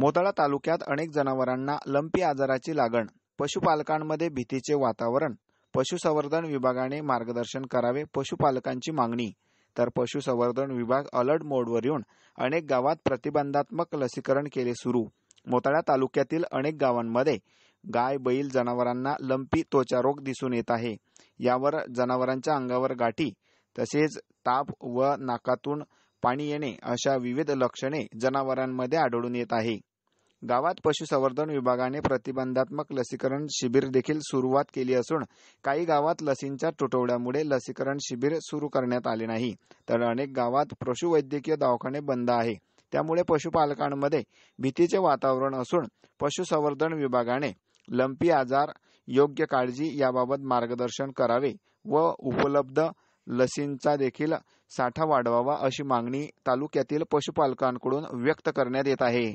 मोताळा तालुक्यात अनेक जनावरांना लंपी आजाराची लागण पशुपालकांमध्ये भीतीचे वातावरण पशुसंवर्धन विभागाने मार्गदर्शन करावे पशुपालकांची मागणी तर पशुसंवर्धन विभाग अलर्ट मोडवर येऊन अनेक गावात प्रतिबंधात्मक लसीकरण केले सुरू मोताळा तालुक्यातील अनेक गावांमध्ये गाय बैल जनावरांना लंपी त्वचारोग दिसून येत आहे यावर जनावरांच्या अंगावर गाठी तसेच ताप व नाकातून पाणी येणे अशा विविध लक्षणे जनावरांमध्ये आढळून येत आहे गावात पशुसंवर्धन विभागाने प्रतिबंधात्मक लसीकरण शिबिर देखील सुरुवात केली असून काही गावात लसींच्या तुटवड्यामुळे लसीकरण शिबिर सुरू करण्यात आले नाही तर अनेक गावात पशुवैद्यकीय दवाखाने बंद आहे त्यामुळे पशुपालकांमध्ये भीतीचे वातावरण असून पशुसंवर्धन विभागाने लंपी आजार योग्य काळजी याबाबत मार्गदर्शन करावे व उपलब्ध लसींचा देखील साठा वाढवावा अशी मागणी तालुक्यातील पशुपालकांकडून व्यक्त करण्यात येत आहे